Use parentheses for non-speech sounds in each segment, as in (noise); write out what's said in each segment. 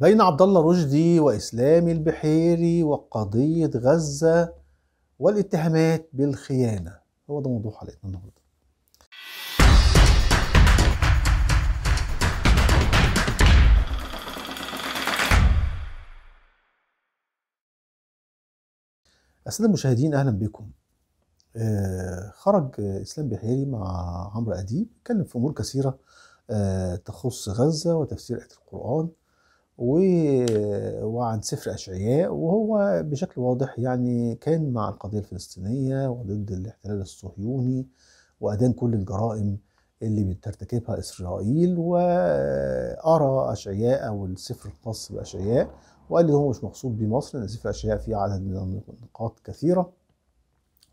بين عبد الله رشدي وإسلام البحيري وقضية غزة والاتهامات بالخيانة هو ده موضوع حلقتنا النهارده السادة المشاهدين أهلا بكم آه، خرج إسلام بحيري مع عمرو أديب اتكلم في أمور كثيرة آه، تخص غزة وتفسير آية القرآن وعن سفر أشعياء وهو بشكل واضح يعني كان مع القضية الفلسطينية وضد الاحتلال الصهيوني وأدان كل الجرائم اللي بترتكبها إسرائيل وأرى أشعياء أو السفر الخاص بأشعياء وقال لي هو مش مقصود بيه مصر لأن سفر أشعياء فيه عدد من النقاط كثيرة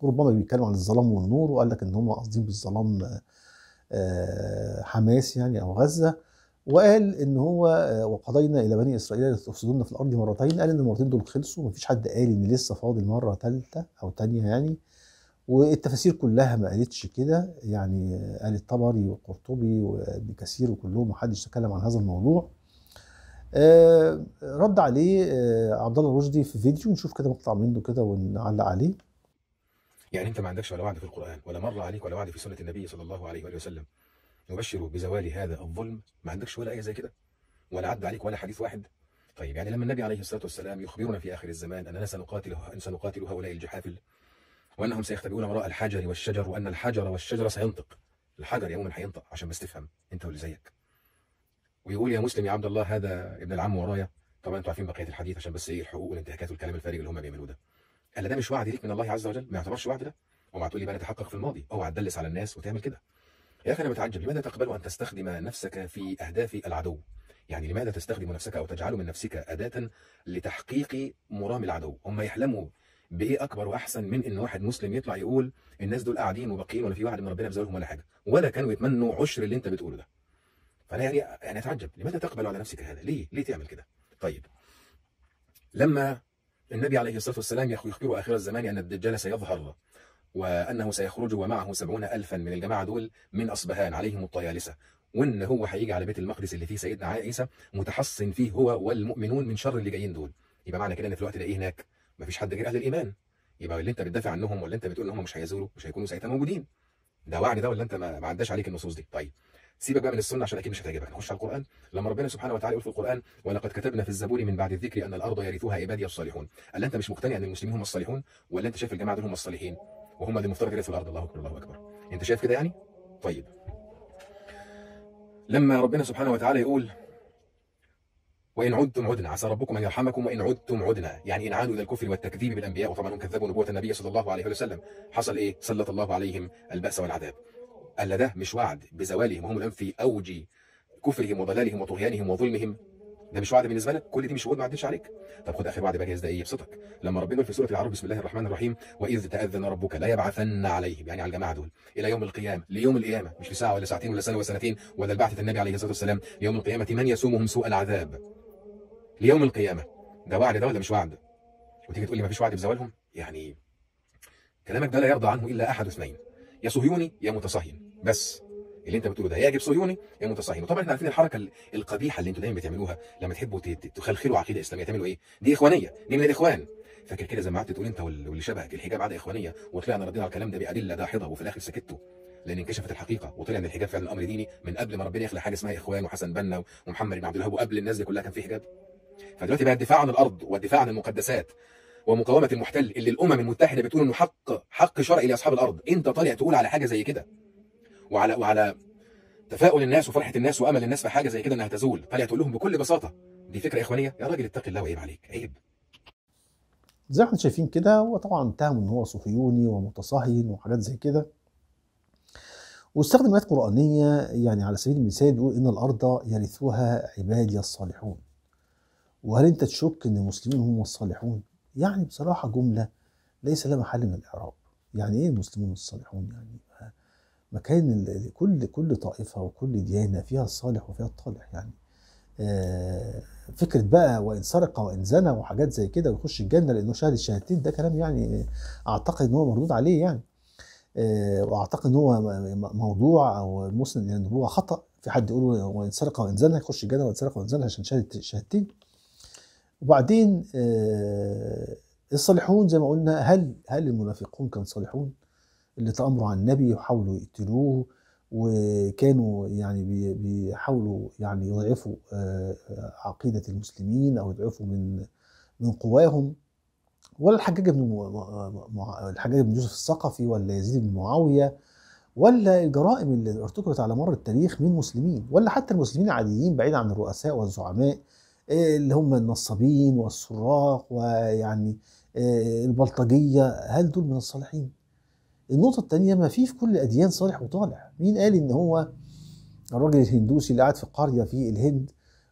وربما بيتكلم عن الظلام والنور وقال لك إن هم قاصدين بالظلام آه، حماس يعني أو غزة وقال ان هو آه، وقضينا الى بني اسرائيل لتفسدون في الارض مرتين قال ان المرتين دول خلصوا مفيش حد قال ان لسه فاضل مره ثالثه او ثانيه يعني والتفاسير كلها ما قالتش كده يعني آه، قال الطبري والقرطبي وابن كثير وكلهم محدش تكلم عن هذا الموضوع آه، رد عليه عبد الله رشدي في فيديو نشوف كده مقطع منه كده ونعلق عليه يعني انت ما عندكش ولا وعد في القران ولا مر عليك ولا وعد في سنه النبي صلى الله عليه واله وسلم يبشر بزوال هذا الظلم ما عندكش ولا ايه زي كده ولا عدى عليك ولا حديث واحد طيب يعني لما النبي عليه الصلاه والسلام يخبرنا في اخر الزمان اننا سنقاتل ان سنقاتل هؤلاء الجحافل وانهم سيختبئون وراء الحجر والشجر وان الحجر والشجر سينطق الحجر يوما هينطق عشان بس تفهم انت واللي زيك ويقول يا مسلم يا عبد الله هذا ابن العم ورايا طبعا انتوا عارفين بقيه الحديث عشان بس ايه الحقوق والانتهاكات والكلام الفارغ اللي هم بيعملوه ده قال ده مش وعد ليك من الله عز وجل ما يعتبرش وعد ده وما تقول لي بقى تحقق في الماضي اوعى تدلس على الناس وتعمل كده يا أخي أنا بتعجب لماذا تقبل أن تستخدم نفسك في أهداف العدو يعني لماذا تستخدم نفسك أو تجعل من نفسك أداة لتحقيق مرام العدو هم يحلموا بايه اكبر واحسن من ان واحد مسلم يطلع يقول الناس دول قاعدين وباقيين ولا في واحد من ربنا بيزولهم ولا حاجه ولا كانوا يتمنوا عشر اللي انت بتقوله ده فانا يعني يعني اتعجب لماذا تقبل على نفسك هذا ليه ليه تعمل كده طيب لما النبي عليه الصلاه والسلام يخبر اخر الزمان ان الدجال سيظهر وأنه سيخرج ومعه سبعون ألفا من الجماعة دول من أصبهان عليهم الطيالسة وان هو هيجي على بيت المقدس اللي فيه سيدنا عيسى متحصن فيه هو والمؤمنون من شر اللي جايين دول يبقى معنى كده ان في الوقت ده ايه هناك مفيش حد غير اهل الايمان يبقى اللي انت بتدافع عنهم ولا انت بتقول ان هم مش هيزوروا مش هيكونوا ساعتها موجودين ده وعد ده ولا انت ما عداش عليك النصوص دي طيب سيبك بقى من السنه عشان اكيد مش هتعجبك نخش على القران لما ربنا سبحانه وتعالى يقول في القران ولقد كتبنا في الزبور من بعد الذكر ان الارض يرثوها عبادي الصالحون الا انت مش مقتنع ان المسلمين هم الصالحون ولا انت شايف الجماعه دول هم الصالحين وهم اللي المفترض يرثوا الارض الله اكبر الله اكبر انت شايف كده يعني طيب لما ربنا سبحانه وتعالى يقول وإن عدتم عدنا عسى ربكم أن يرحمكم وإن عدتم عدنا يعني إن عادوا إلى الكفر والتكذيب بالأنبياء وطبعا هم كذبوا نبوة النبي صلى الله عليه وسلم حصل إيه سلط الله عليهم البأس والعذاب ألا ده مش وعد بزوالهم وهم الآن في أوج كفرهم وضلالهم وطغيانهم وظلمهم ده مش وعد بالنسبه لك كل دي مش وعود ما عدتش عليك طب خد اخر وعد بقى جاهز ده ايه يبسطك لما ربنا يقول في سوره العرب بسم الله الرحمن الرحيم واذ تاذن ربك لا يبعثن عليهم يعني على الجماعه دول الى يوم القيامه ليوم القيامه مش لساعه ولا ساعتين ولا سنه ولا سنتين ولا البعثه النبي عليه الصلاه والسلام ليوم القيامه من يسومهم سوء العذاب ليوم القيامه ده وعد ده ولا مش وعد وتيجي تقول لي ما فيش وعد بزوالهم يعني كلامك ده لا يرضى عنه الا احد اثنين يا صهيوني يا متصهين بس اللي انت بتقوله ده يا صهيوني يا متصهين وطبعا احنا عارفين الحركه القبيحه اللي انتوا دايما بتعملوها لما تحبوا تخلخلوا عقيده اسلاميه تعملوا ايه؟ دي اخوانيه دي من الاخوان فاكر كده زي ما قعدت تقول انت واللي شبهك الحجاب عاده اخوانيه وطلعنا ردينا على الكلام ده بادله داحضه وفي الاخر سكتوا لان انكشفت الحقيقه وطلع ان الحجاب فعلا امر ديني من قبل ما ربنا يخلق حاجه اسمها اخوان وحسن بنا ومحمد بن عبد الوهاب وقبل الناس دي كلها كان في حجاب فدلوقتي بقى الدفاع عن الارض والدفاع عن المقدسات ومقاومه المحتل اللي الامم المتحده بتقول انه حق حق شرعي لاصحاب الارض انت طالع تقول على حاجه زي كده وعلى وعلى تفاؤل الناس وفرحه الناس وامل الناس في حاجه زي كده انها تزول هل تقول لهم بكل بساطه دي فكره اخوانيه يا راجل اتقي الله وعيب عليك عيب زي ما احنا شايفين كده هو طبعا اتهم ان هو صهيوني ومتصهين وحاجات زي كده واستخدم ايات قرانيه يعني على سبيل المثال بيقول ان الارض يرثوها عبادي الصالحون وهل انت تشك ان المسلمين هم الصالحون يعني بصراحه جمله ليس لها محل من الاعراب يعني ايه المسلمون الصالحون يعني مكان كل كل طائفه وكل ديانه فيها الصالح وفيها الطالح يعني آه، فكره بقى وان سرق وان زنى وحاجات زي كده ويخش الجنه لانه شهد الشهادتين ده كلام يعني اعتقد ان هو مردود عليه يعني آه، واعتقد ان هو موضوع او مسلم يعني هو خطا في حد يقول وان سرق وان زنى يخش الجنه وان سرق وان زنى عشان شهد الشهادتين وبعدين آه، الصالحون زي ما قلنا هل هل المنافقون كانوا صالحون؟ اللي تآمروا على النبي وحاولوا يقتلوه وكانوا يعني بيحاولوا يعني يضعفوا آه، آه، عقيدة المسلمين أو يضعفوا من من قواهم ولا الحجاج بن الحجاج بن يوسف الثقفي ولا يزيد بن معاوية ولا الجرائم اللي ارتكبت على مر التاريخ من مسلمين ولا حتى المسلمين العاديين بعيد عن الرؤساء والزعماء آه، اللي هم النصابين والسراق ويعني البلطجية هل دول من الصالحين؟ النقطة الثانية ما في في كل الأديان صالح وطالع مين قال إن هو الراجل الهندوسي اللي قاعد في قرية في الهند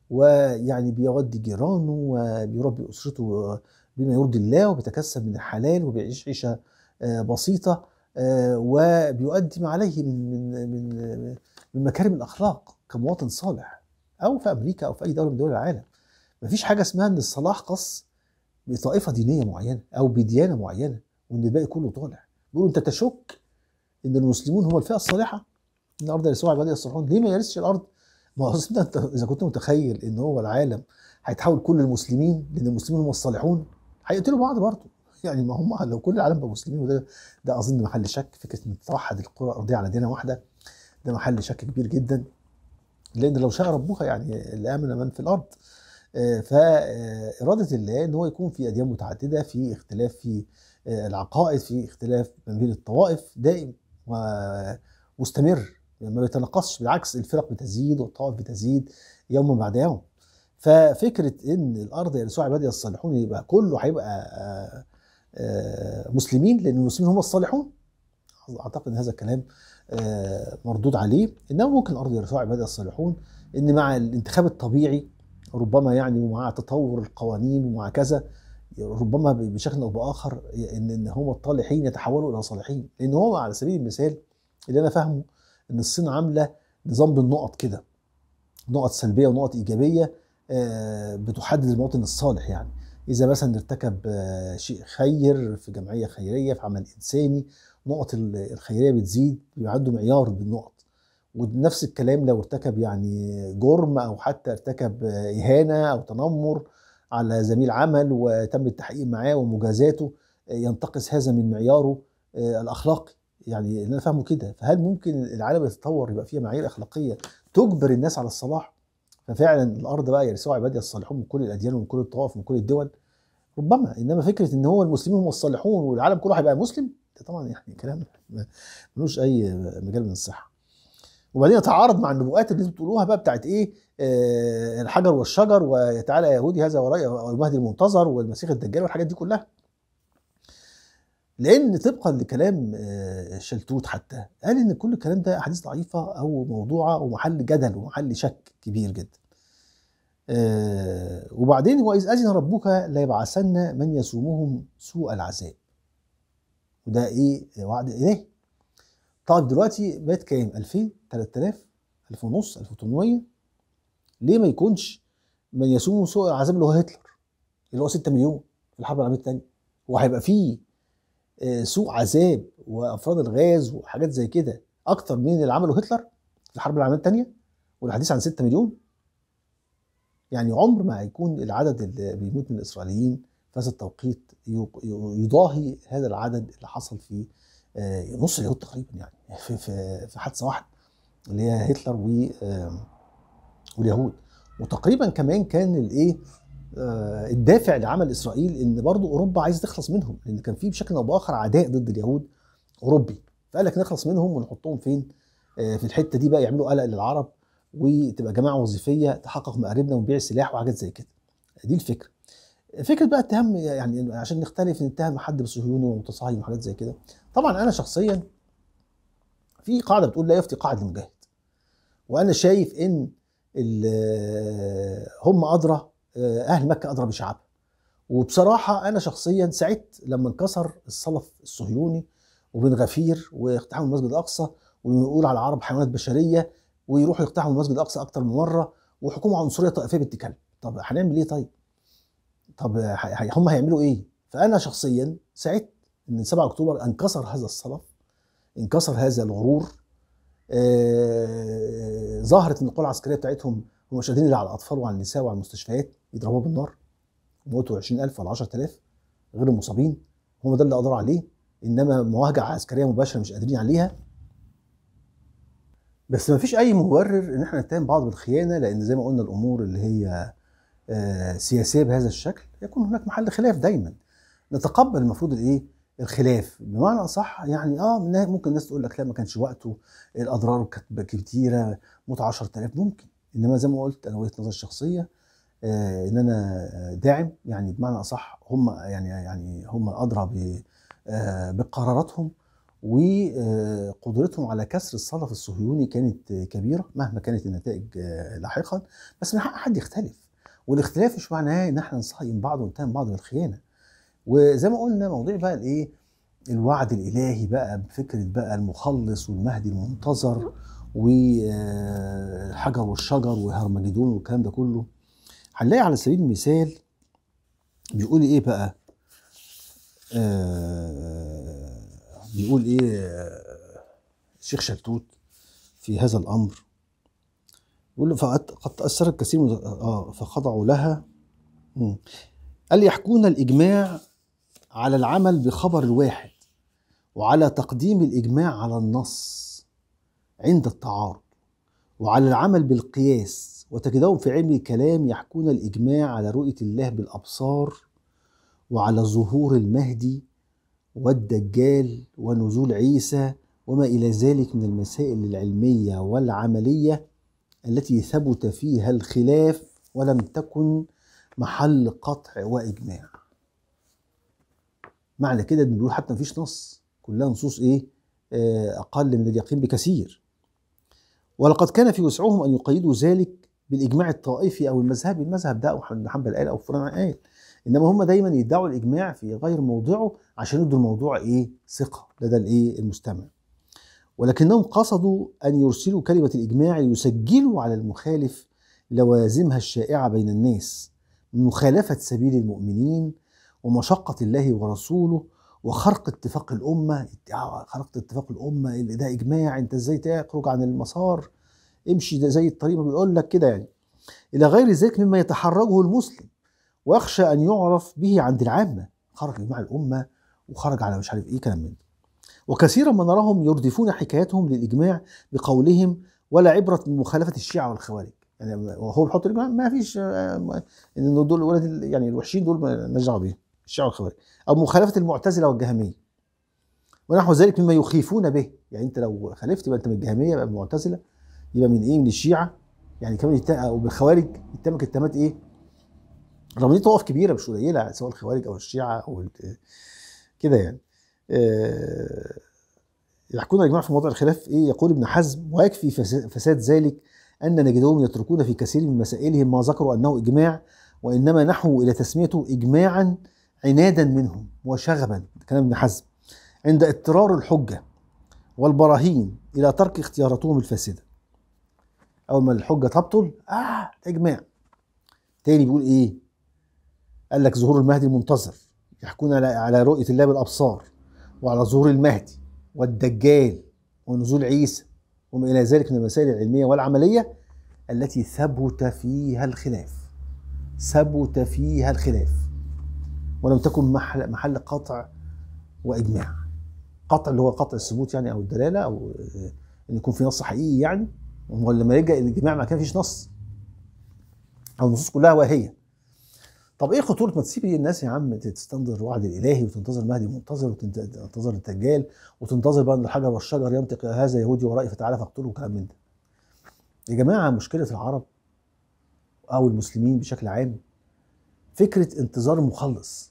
ويعني بيودي جيرانه وبيربي أسرته بما يرضي الله وبيتكسب من الحلال وبيعيش عيشة آه، بسيطة آه، وبيؤدي ما عليه من من من من مكارم الأخلاق كمواطن صالح أو في أمريكا أو في أي دولة من دول العالم مفيش حاجة اسمها إن الصلاح قص بطائفة دينية معينة أو بديانة معينة وإن الباقي كله طالع بيقولوا انت تشك ان المسلمون هم الفئه الصالحه ان الارض يرثوها عبادي الصالحون ليه ما يرثش الارض؟ ما هو انت اذا كنت متخيل ان هو العالم هيتحول كل المسلمين لان المسلمين هم الصالحون هيقتلوا بعض برضه يعني ما هم لو كل العالم بقى مسلمين وده ده اظن محل شك فكره ان تتوحد القرى الارضيه على دينا واحده ده محل شك كبير جدا لان لو شاء ربك يعني لامن من في الارض آه، فاراده الله ان هو يكون في اديان متعدده في اختلاف في العقائد في اختلاف ما بين الطوائف دائم ومستمر يعني ما بيتناقصش بالعكس الفرق بتزيد والطوائف بتزيد يوما بعد يوم ففكره ان الارض يرثوها عبادي الصالحون يبقى كله هيبقى آه، آه، مسلمين لان المسلمين هم الصالحون اعتقد ان هذا الكلام آه، مردود عليه انما ممكن الارض يرثوها عبادي الصالحون ان مع الانتخاب الطبيعي ربما يعني ومع تطور القوانين ومع كذا ربما بشكل او باخر ان ان هم الطالحين يتحولوا الى صالحين لان هو على سبيل المثال اللي انا فاهمه ان الصين عامله نظام بالنقط كده نقط سلبيه ونقط ايجابيه آه، بتحدد المواطن الصالح يعني اذا مثلا ارتكب آه، شيء خير في جمعيه خيريه في عمل انساني نقط الخيريه بتزيد بيعدوا معيار بالنقط ونفس الكلام لو ارتكب يعني جرم او حتى ارتكب آه، اهانه او تنمر على زميل عمل وتم التحقيق معاه ومجازاته ينتقص هذا من معياره آه، الاخلاقي يعني اللي انا فاهمه كده فهل ممكن العالم يتطور يبقى فيها معايير اخلاقيه تجبر الناس على الصلاح ففعلا الارض بقى يرثوها عباد الصالحون من كل الاديان ومن كل الطوائف ومن كل الدول ربما انما فكره ان هو المسلمين هم الصالحون والعالم كله هيبقى مسلم ده طبعا يعني كلام ملوش اي مجال من الصحه وبعدين يتعارض مع النبوءات اللي انتوا بتقولوها بقى بتاعت ايه آه، الحجر والشجر وتعالى يا يهودي هذا وراي والمهدي المنتظر والمسيح الدجال والحاجات دي كلها لان طبقا لكلام آه، شلتوت حتى قال ان كل الكلام ده احاديث ضعيفه او موضوعه ومحل جدل ومحل شك كبير جدا آه، وبعدين واذ اذن ربك ليبعثن من يسومهم سوء العذاب وده ايه وعد ايه طب دلوقتي بقت كام 2000 3000 1000 ونص 1800 ليه ما يكونش من يسوم سوء العذاب اللي هو هتلر اللي هو 6 مليون في الحرب العالميه الثانيه وهيبقى فيه آه، سوء عذاب وافراد الغاز وحاجات زي كده اكتر من اللي عمله هتلر في الحرب العالميه الثانيه والحديث عن 6 مليون يعني عمر ما هيكون العدد اللي بيموت من الاسرائيليين في هذا التوقيت يضاهي هذا العدد اللي حصل في آه، نص اليهود تقريبا يعني في في حادثه واحده اللي هي هتلر و واليهود وتقريبا كمان كان الايه آه، الدافع لعمل اسرائيل ان برضه اوروبا عايز تخلص منهم لان كان في بشكل او باخر عداء ضد اليهود اوروبي فقال لك نخلص منهم ونحطهم فين آه، في الحته دي بقى يعملوا قلق للعرب وتبقى جماعه وظيفيه تحقق مآربنا ونبيع سلاح وحاجات زي كده دي الفكره فكره بقى اتهام يعني عشان نختلف نتهم حد بصهيوني ومتصهين وحاجات زي كده طبعا انا شخصيا في قاعده بتقول لا يفتي قاعد المجاهد وانا شايف ان هم ادرى آه، اهل مكه ادرى بشعبها وبصراحه انا شخصيا سعدت لما انكسر الصلف الصهيوني وبن غفير واقتحام المسجد الاقصى ونقول على العرب حيوانات بشريه ويروحوا يقتحموا المسجد الاقصى اكتر من مره وحكومه عنصريه طائفيه بنت كلب طب هنعمل ايه طيب؟ طب هم هيعملوا ايه؟ فانا شخصيا سعدت ان 7 اكتوبر انكسر هذا الصلف انكسر هذا الغرور آه، ظهرت ان القوى العسكريه بتاعتهم هم شادين على الاطفال وعلى النساء وعلى المستشفيات يضربوها بالنار موتوا 20000 ولا 10000 غير المصابين هم ده اللي قدروا عليه انما مواجهه عسكريه مباشره مش قادرين عليها بس ما فيش اي مبرر ان احنا نتهم بعض بالخيانه لان زي ما قلنا الامور اللي هي آه، سياسيه بهذا الشكل يكون هناك محل خلاف دايما نتقبل المفروض الايه الخلاف بمعنى اصح يعني اه ممكن الناس تقول لك لا ما كانش وقته الاضرار كانت كتيره موت 10000 ممكن انما زي ما قلت انا وجهه نظري الشخصيه آه ان انا داعم يعني بمعنى اصح هم يعني يعني هم ادرى آه بقراراتهم وقدرتهم آه، على كسر الصدف الصهيوني كانت كبيره مهما كانت النتائج آه، لاحقا بس من حق حد يختلف والاختلاف مش معناه ان احنا نصهين بعض ونتهم بعض بالخيانه وزي ما قلنا مواضيع بقى الايه الوعد الالهي بقى بفكره بقى المخلص والمهدي المنتظر والحجر آه، والشجر وهرمجدون والكلام ده كله هنلاقي على سبيل المثال بيقول ايه بقى آه بيقول ايه آه، الشيخ شلتوت في هذا الامر يقول فقد تاثرت كثير من اه فخضعوا لها قال يحكون الاجماع على العمل بخبر الواحد وعلى تقديم الإجماع على النص عند التعارض وعلى العمل بالقياس وتجدهم في علم الكلام يحكون الإجماع على رؤية الله بالأبصار وعلى ظهور المهدي والدجال ونزول عيسى وما إلى ذلك من المسائل العلمية والعملية التي ثبت فيها الخلاف ولم تكن محل قطع وإجماع معنى كده ان بيقول حتى مفيش نص كلها نصوص ايه آه، اقل من اليقين بكثير ولقد كان في وسعهم ان يقيدوا ذلك بالاجماع الطائفي او المذهبي المذهب ده او حنبل قال او فلان قال انما هم دايما يدعوا الاجماع في غير موضعه عشان يدوا الموضوع ايه ثقه لدى الايه المستمع ولكنهم قصدوا ان يرسلوا كلمه الاجماع ليسجلوا على المخالف لوازمها الشائعه بين الناس مخالفه سبيل المؤمنين ومشقة الله ورسوله وخرق اتفاق الأمة خرقت اتفاق الأمة ده إجماع أنت إزاي تخرج عن المسار امشي زي الطريق ما بيقول لك كده يعني إلى غير ذلك مما يتحرجه المسلم ويخشى أن يعرف به عند العامة خرج إجماع الأمة وخرج على مش عارف إيه كلام من ده وكثيرا ما نراهم يردفون حكايتهم للإجماع بقولهم ولا عبرة من مخالفة الشيعة والخوارج يعني هو بيحط ما فيش آه، ان دول ولاد يعني الوحشين دول مالناش دعوه بيهم الشيعة والخوارج أو مخالفة المعتزلة والجهمية ونحو ذلك مما يخيفون به يعني أنت لو خالفت يبقى أنت من الجهمية يبقى من المعتزلة يبقى من إيه من الشيعة يعني كمان أو بالخوارج يتمك يتهمك اتهامات إيه رغم دي طوائف كبيرة مش قليلة سواء الخوارج أو الشيعة أو كده يعني آه يحكون الإجماع في موضع الخلاف إيه يقول ابن حزم ويكفي فساد ذلك أن نجدهم يتركون في كثير من مسائلهم ما ذكروا أنه إجماع وإنما نحو إلى تسميته إجماعا عنادا منهم وشغبا كلام ابن حزم عند اضطرار الحجة والبراهين إلى ترك اختياراتهم الفاسدة أول ما الحجة تبطل آه إجماع تاني بيقول إيه قال لك ظهور المهدي المنتظر يحكون على على رؤية الله بالأبصار وعلى ظهور المهدي والدجال ونزول عيسى وما إلى ذلك من المسائل العلمية والعملية التي ثبت فيها الخلاف ثبت فيها الخلاف ولم تكن محل, محل قطع واجماع قطع اللي هو قطع الثبوت يعني او الدلاله او آه، ان يكون في نص حقيقي يعني ولما يرجع الاجماع ما كان فيش نص او النصوص كلها واهيه طب ايه خطوره ما تسيب الناس يا عم تستنظر الوعد الالهي وتنتظر المهدي منتظر وتنتظر الدجال وتنتظر بقى ان الحجر والشجر ينطق هذا يهودي ورائي فتعالى فاقتله وكلام من ده. يا جماعه مشكله العرب او المسلمين بشكل عام فكره انتظار مخلص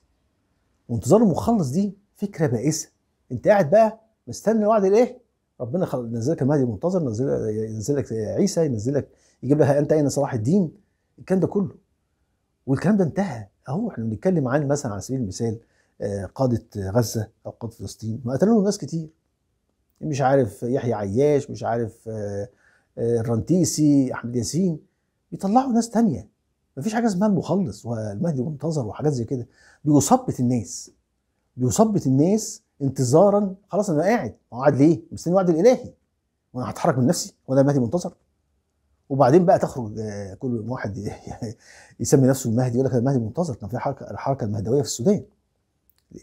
وانتظار المخلص دي فكره بائسه انت قاعد بقى مستني وعد الايه ربنا خل... نزلك المهدي المنتظر نزل... لك عيسى ينزل لك يجيب لها انت اين صلاح الدين الكلام ده كله والكلام ده انتهى اهو احنا بنتكلم عن مثلا على سبيل المثال آه، قاده غزه او قاده فلسطين ما قتلوا ناس كتير مش عارف يحيى عياش مش عارف آه، آه، الرنتيسي احمد ياسين بيطلعوا ناس تانية مفيش حاجه اسمها المخلص والمهدي المنتظر وحاجات زي كده بيثبت الناس بيثبت الناس انتظارا خلاص انا قاعد قاعد ليه مستني وعد الالهي وانا هتحرك من نفسي وانا المهدي منتظر وبعدين بقى تخرج آه، كل واحد (laughs) يسمي نفسه المهدي يقول لك المهدي منتظر كان في حركه الحركه المهدويه في السودان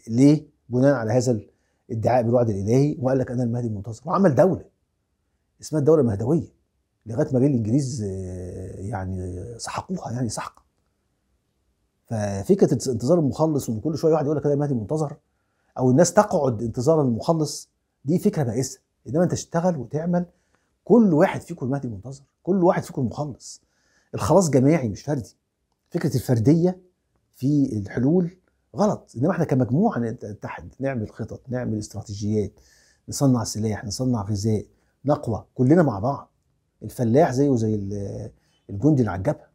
ليه بناء على هذا الادعاء بالوعد الالهي وقال لك انا المهدي المنتظر وعمل دوله اسمها الدوله المهدويه لغايه ما جه الانجليز آه، يعني سحقوها يعني سحق ففكره انتظار المخلص وان كل شويه واحد يقول لك المهدي منتظر او الناس تقعد انتظار المخلص دي فكره بائسه انما انت تشتغل وتعمل كل واحد فيكم المهدي منتظر كل واحد فيكم مخلص الخلاص جماعي مش فردي فكره الفرديه في الحلول غلط انما احنا كمجموعه نتحد نعمل خطط نعمل استراتيجيات نصنع سلاح نصنع غذاء نقوى كلنا مع بعض الفلاح زيه زي الجندي اللي على الجبهه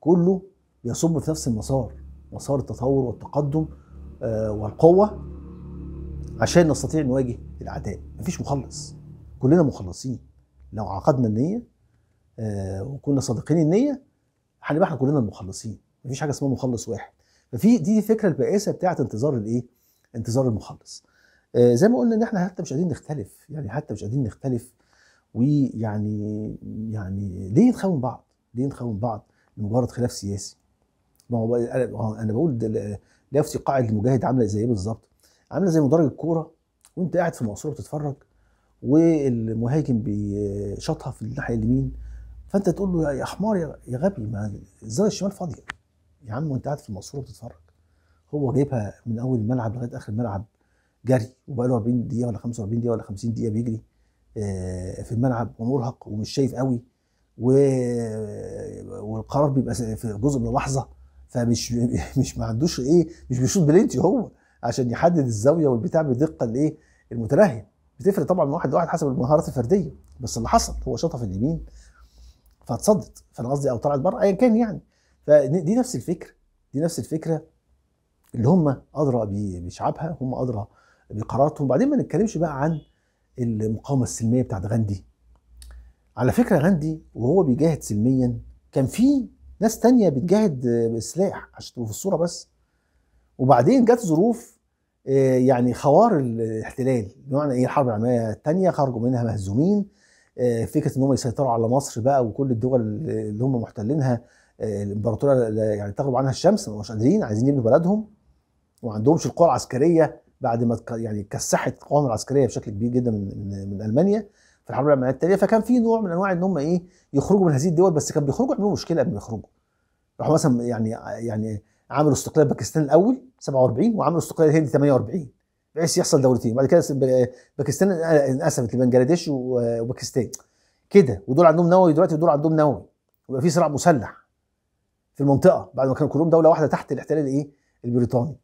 كله بيصب في نفس المسار مسار التطور والتقدم آه، والقوه عشان نستطيع نواجه الاعداء مفيش مخلص كلنا مخلصين لو عقدنا النيه آه، وكنا صادقين النيه هنبقى احنا كلنا المخلصين مفيش حاجه اسمها مخلص واحد ففي دي الفكره البائسه بتاعه انتظار الايه انتظار المخلص آه، زي ما قلنا ان احنا حتى مش قادرين نختلف يعني حتى مش قادرين نختلف ويعني يعني ليه نخون بعض؟ ليه نخون بعض لمجرد خلاف سياسي؟ ما هو انا بقول ليافتي قاعد المجاهد عامله زي ايه بالظبط؟ عامله زي مدرج الكوره وانت قاعد في المقصوره بتتفرج والمهاجم بيشاطها في الناحيه اليمين فانت تقول له يا حمار يا غبي ما الزاويه الشمال فاضيه يا عم وانت قاعد في المقصوره بتتفرج هو جايبها من اول الملعب لغايه اخر الملعب جري وبقى له 40 دقيقه ولا 45 دقيقه ولا 50 دقيقه بيجري آه، في الملعب ومرهق ومش شايف قوي و... والقرار بيبقى في جزء من لحظه فمش (laughs) مش ما عندوش ايه مش بيشوط بلنتي هو عشان يحدد الزاويه والبتاع بدقه الايه المتناهيه بتفرق طبعا من واحد لواحد حسب المهارات الفرديه بس اللي حصل هو شاطها في اليمين فاتصدت فانا قصدي او طلعت بره ايا كان يعني فدي نفس الفكره دي نفس الفكره اللي هم ادرى بشعبها هم ادرى بقراراتهم وبعدين ما نتكلمش بقى عن المقاومه السلميه بتاعت غاندي على فكره غاندي وهو بيجاهد سلميا كان في ناس تانية بتجاهد بالسلاح عشان تبقوا في الصوره بس وبعدين جت ظروف آه، يعني خوار الاحتلال بمعنى ايه الحرب العالميه الثانيه خرجوا منها مهزومين آه، فكره ان هم يسيطروا على مصر بقى وكل الدول اللي هم محتلينها آه، الامبراطوريه يعني تغرب عنها الشمس مش قادرين عايزين يبنوا بلدهم وعندهمش القوه العسكريه بعد ما يعني كسحت قواهم العسكريه بشكل كبير جدا من من المانيا في الحرب العالميه الثانيه فكان في نوع من انواع ان هم ايه يخرجوا من هذه الدول بس كانوا بيخرجوا يعملوا مشكله قبل ما يخرجوا راحوا مثلا يعني يعني عملوا استقلال باكستان الاول 47 وعملوا استقلال الهند 48 بحيث يحصل دولتين وبعد كده باكستان انقسمت لبنجلاديش وباكستان كده ودول عندهم نووي دلوقتي ودول عندهم نووي ويبقى في صراع مسلح في المنطقه بعد ما كانوا كلهم دوله واحده تحت الاحتلال الايه البريطاني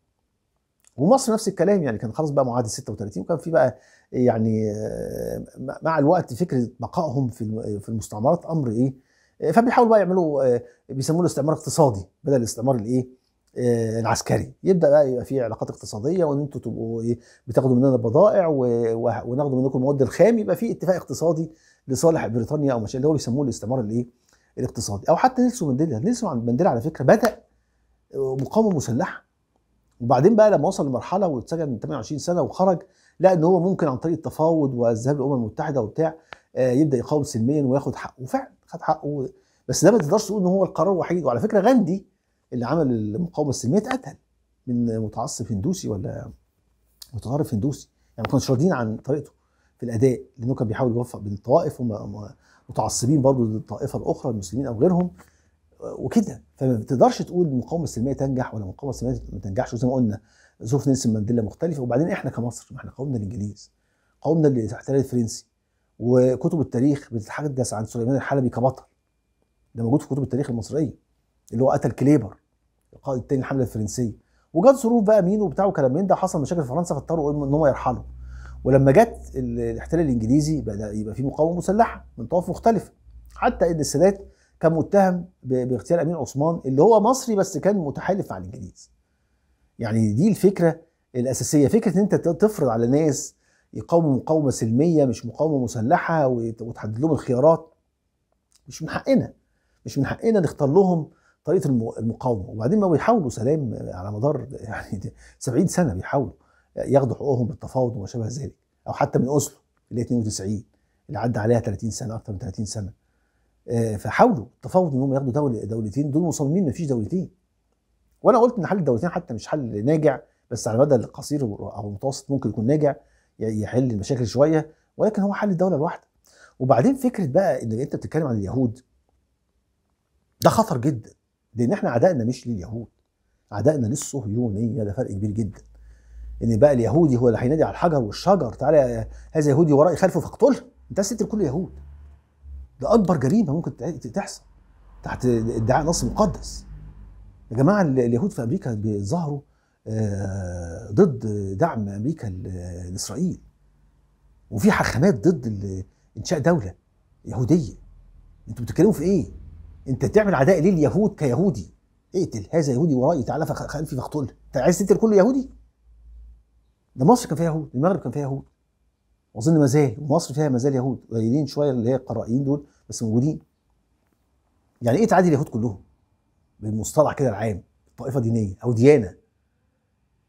ومصر نفس الكلام يعني كان خلاص بقى معاهده 36 وكان في بقى يعني آه، مع الوقت فكره بقائهم في في المستعمرات امر ايه آه، فبيحاولوا بقى يعملوا آه، بيسموه الاستعمار الاقتصادي بدل الاستعمار الايه العسكري يبدا بقى يبقى في علاقات اقتصاديه وان انتوا تبقوا ايه بتاخدوا مننا بضائع وناخدوا منكم المواد الخام يبقى في اتفاق اقتصادي لصالح بريطانيا او ما اللي هو بيسموه الاستعمار الايه الاقتصادي او حتى نيلسون مانديلا نيلسون مانديلا على فكره بدا مقاومه مسلحه وبعدين بقى لما وصل لمرحله واتسجن من 28 سنه وخرج لقى ان هو ممكن عن طريق التفاوض والذهاب للامم المتحده وبتاع آه، يبدا يقاوم سلميا وياخد حقه وفعلا خد حقه بس ده ما تقدرش تقول ان هو القرار الوحيد وعلى فكره غاندي اللي عمل المقاومه السلميه اتقتل من متعصب هندوسي ولا متطرف هندوسي يعني ما كانوش راضيين عن طريقته في الاداء لانه كان بيحاول يوفق بين الطوائف ومتعصبين برضه للطائفه الاخرى المسلمين او غيرهم وكده فما بتقدرش تقول المقاومه السلميه تنجح ولا المقاومه السلميه ما تنجحش وزي ما قلنا ظروف نيلسون مانديلا مختلفه وبعدين احنا كمصر ما احنا قاومنا الانجليز قاومنا الاحتلال الفرنسي وكتب التاريخ بتتحدث عن سليمان الحلبي كبطل ده موجود في كتب التاريخ المصريه اللي هو قتل كليبر القائد الثاني الحمله الفرنسيه وجت ظروف بقى مين وبتاع وكلام من ده حصل مشاكل في فرنسا فاضطروا ان هم يرحلوا ولما جت الاحتلال الانجليزي بدا يبقى في مقاومه مسلحه من طوائف مختلفه حتى ان السادات كان متهم باغتيال امين عثمان اللي هو مصري بس كان متحالف مع الانجليز يعني دي الفكره الاساسيه فكره ان انت تفرض على ناس يقاوموا مقاومه سلميه مش مقاومه مسلحه وتحدد لهم الخيارات مش من حقنا مش من حقنا نختار لهم طريقه المقاومه وبعدين ما بيحاولوا سلام على مدار (laughs) يعني 70 سنه بيحاولوا ياخدوا حقوقهم بالتفاوض وما شابه ذلك او حتى من اوسلو اللي هي 92 اللي عدى عليها 30 سنه اكثر من 30 سنه آه، فحاولوا تفاوض ان هم ياخدوا دوله دولتين دول مصممين ما فيش دولتين وانا قلت ان حل الدولتين حتى مش حل ناجع بس على المدى القصير او المتوسط ممكن يكون ناجع يحل المشاكل شويه ولكن هو حل الدوله الواحده وبعدين فكره بقى ان انت بتتكلم عن اليهود ده خطر جدا لان احنا عدائنا مش لليهود عدائنا للصهيونيه ده فرق كبير جدا ان بقى اليهودي هو اللي هينادي على الحجر والشجر تعالى هذا يهودي ورائي خلفه فاقتله انت ست كل يهود ده اكبر جريمه ممكن تحصل تحت ادعاء نص مقدس يا جماعه اليهود في امريكا بيظهروا آه، ضد دعم امريكا لاسرائيل وفي حاخامات ضد انشاء دوله يهوديه انتوا بتتكلموا في ايه انت بتعمل عداء ليه اليهود كيهودي اقتل هذا يهودي ورائي تعالى خلفي فاقتله انت عايز تقتل كل يهودي ده مصر كان فيها يهود المغرب كان فيها يهود واظن ما زال ومصر فيها ما زال يهود قليلين شويه اللي هي القرائيين دول بس موجودين يعني ايه تعادل اليهود كلهم بالمصطلح كده العام طائفه دينيه او ديانه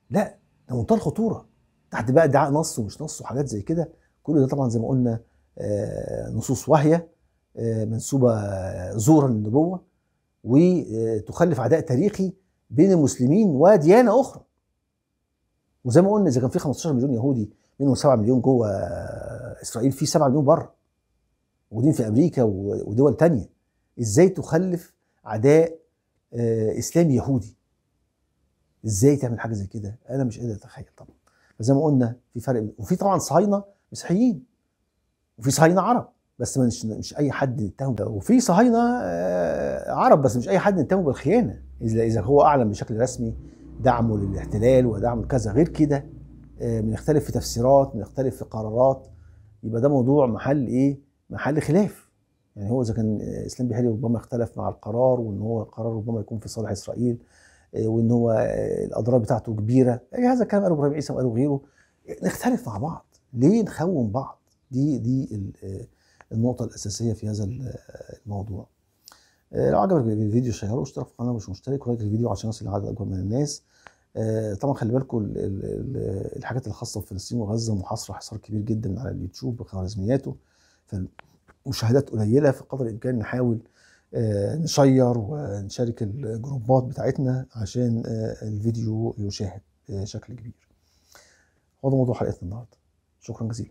لا ده منتهى الخطوره تحت بقى ادعاء نص ومش نص وحاجات زي كده كل ده طبعا زي ما قلنا آه، نصوص واهيه آه، منسوبه آه، زورا للنبوه وتخلف عداء تاريخي بين المسلمين وديانه اخرى وزي ما قلنا اذا كان في 15 مليون يهودي منهم 7 مليون جوه اسرائيل في 7 مليون بره موجودين في امريكا ودول تانية ازاي تخلف عداء آه، اسلامي يهودي ازاي تعمل حاجه زي كده انا مش قادر اتخيل طبعا فزي ما قلنا في فرق وفي طبعا صهاينه مسيحيين وفي صهاينه عرب بس مش مش اي حد نتهم وفي صهاينه آه، عرب بس مش اي حد نتهمه بالخيانه اذا اذا هو اعلن بشكل رسمي دعمه للاحتلال ودعمه لكذا غير كده آه، بنختلف في تفسيرات بنختلف في قرارات يبقى ده موضوع محل ايه محل خلاف يعني هو اذا كان اسلام بيهالي ربما اختلف مع القرار وان هو قرار ربما يكون في صالح اسرائيل آه، وان هو الاضرار بتاعته كبيره يعني هذا الكلام قاله ابراهيم عيسى وقاله غيره نختلف مع بعض ليه نخون بعض دي دي آه، النقطه الاساسيه في هذا الموضوع لو عجبك الفيديو شيره واشترك في القناه مش مشترك ولايك الفيديو عشان يصل لعدد اكبر من الناس آه، طبعا خلي بالكم الحاجات الخاصه بفلسطين وغزه محاصره حصار كبير جدا على اليوتيوب بخوارزمياته فالمشاهدات قليله فقدر الامكان نحاول آه، نشير ونشارك الجروبات بتاعتنا عشان آه، الفيديو يشاهد بشكل كبير هو ده موضوع حلقتنا النهارده شكرا جزيلا